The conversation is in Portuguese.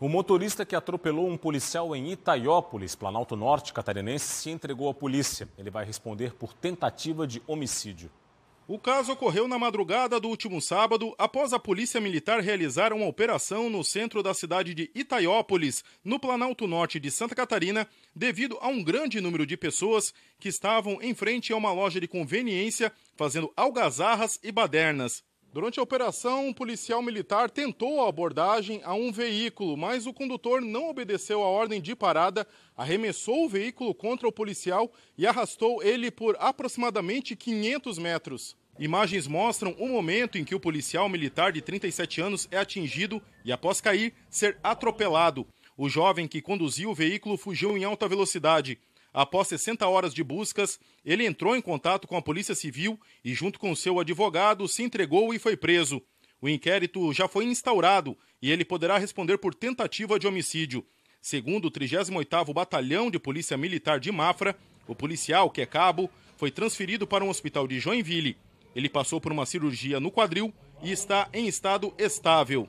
O motorista que atropelou um policial em Itaiópolis, Planalto Norte catarinense, se entregou à polícia. Ele vai responder por tentativa de homicídio. O caso ocorreu na madrugada do último sábado, após a Polícia Militar realizar uma operação no centro da cidade de Itaiópolis, no Planalto Norte de Santa Catarina, devido a um grande número de pessoas que estavam em frente a uma loja de conveniência fazendo algazarras e badernas. Durante a operação, um policial militar tentou a abordagem a um veículo, mas o condutor não obedeceu a ordem de parada, arremessou o veículo contra o policial e arrastou ele por aproximadamente 500 metros. Imagens mostram o momento em que o policial militar de 37 anos é atingido e, após cair, ser atropelado. O jovem que conduziu o veículo fugiu em alta velocidade após 60 horas de buscas, ele entrou em contato com a Polícia Civil e, junto com seu advogado, se entregou e foi preso. O inquérito já foi instaurado e ele poderá responder por tentativa de homicídio. Segundo o 38º Batalhão de Polícia Militar de Mafra, o policial, que é cabo, foi transferido para um hospital de Joinville. Ele passou por uma cirurgia no quadril e está em estado estável.